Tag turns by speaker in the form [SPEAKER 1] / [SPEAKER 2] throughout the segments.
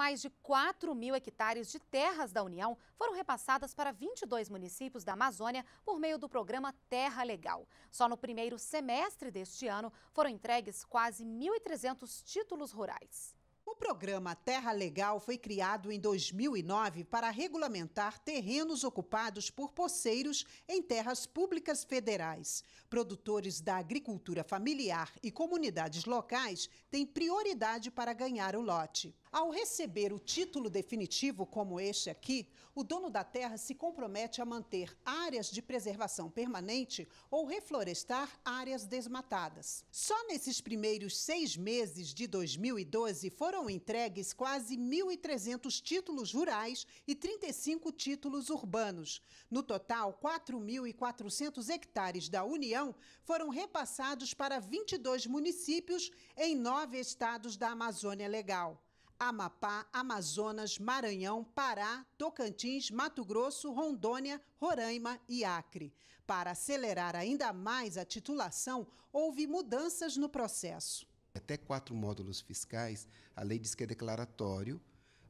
[SPEAKER 1] mais de 4 mil hectares de terras da União foram repassadas para 22 municípios da Amazônia por meio do programa Terra Legal. Só no primeiro semestre deste ano foram entregues quase 1.300 títulos rurais. O programa Terra Legal foi criado em 2009 para regulamentar terrenos ocupados por poceiros em terras públicas federais. Produtores da agricultura familiar e comunidades locais têm prioridade para ganhar o lote. Ao receber o título definitivo como este aqui, o dono da terra se compromete a manter áreas de preservação permanente ou reflorestar áreas desmatadas. Só nesses primeiros seis meses de 2012 foram foram entregues quase 1.300 títulos rurais e 35 títulos urbanos. No total, 4.400 hectares da União foram repassados para 22 municípios em nove estados da Amazônia Legal. Amapá, Amazonas, Maranhão, Pará, Tocantins, Mato Grosso, Rondônia, Roraima e Acre. Para acelerar ainda mais a titulação, houve mudanças no processo
[SPEAKER 2] até quatro módulos fiscais, a lei diz que é declaratório,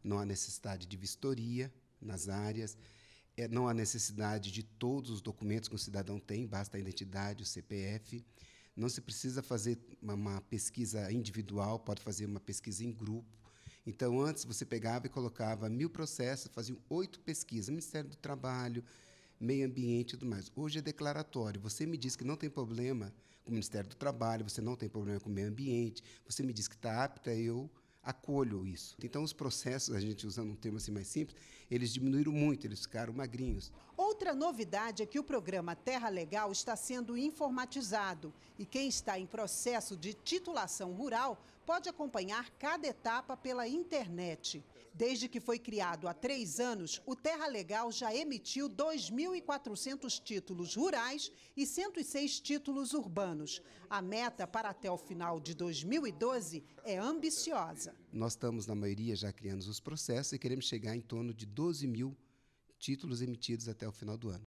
[SPEAKER 2] não há necessidade de vistoria nas áreas, é, não há necessidade de todos os documentos que o cidadão tem, basta a identidade, o CPF. Não se precisa fazer uma, uma pesquisa individual, pode fazer uma pesquisa em grupo. Então, antes você pegava e colocava mil processos, faziam oito pesquisas, Ministério do Trabalho, meio ambiente e tudo mais. Hoje é declaratório. Você me diz que não tem problema com o Ministério do Trabalho, você não tem problema com o meio ambiente, você me diz que está apta, eu acolho isso. Então, os processos, a gente usando um termo assim mais simples, eles diminuíram muito, eles ficaram magrinhos.
[SPEAKER 1] Outra novidade é que o programa Terra Legal está sendo informatizado e quem está em processo de titulação rural pode acompanhar cada etapa pela internet. Desde que foi criado há três anos, o Terra Legal já emitiu 2.400 títulos rurais e 106 títulos urbanos. A meta para até o final de 2012 é ambiciosa.
[SPEAKER 2] Nós estamos, na maioria, já criando os processos e queremos chegar em torno de 12 mil títulos emitidos até o final do ano.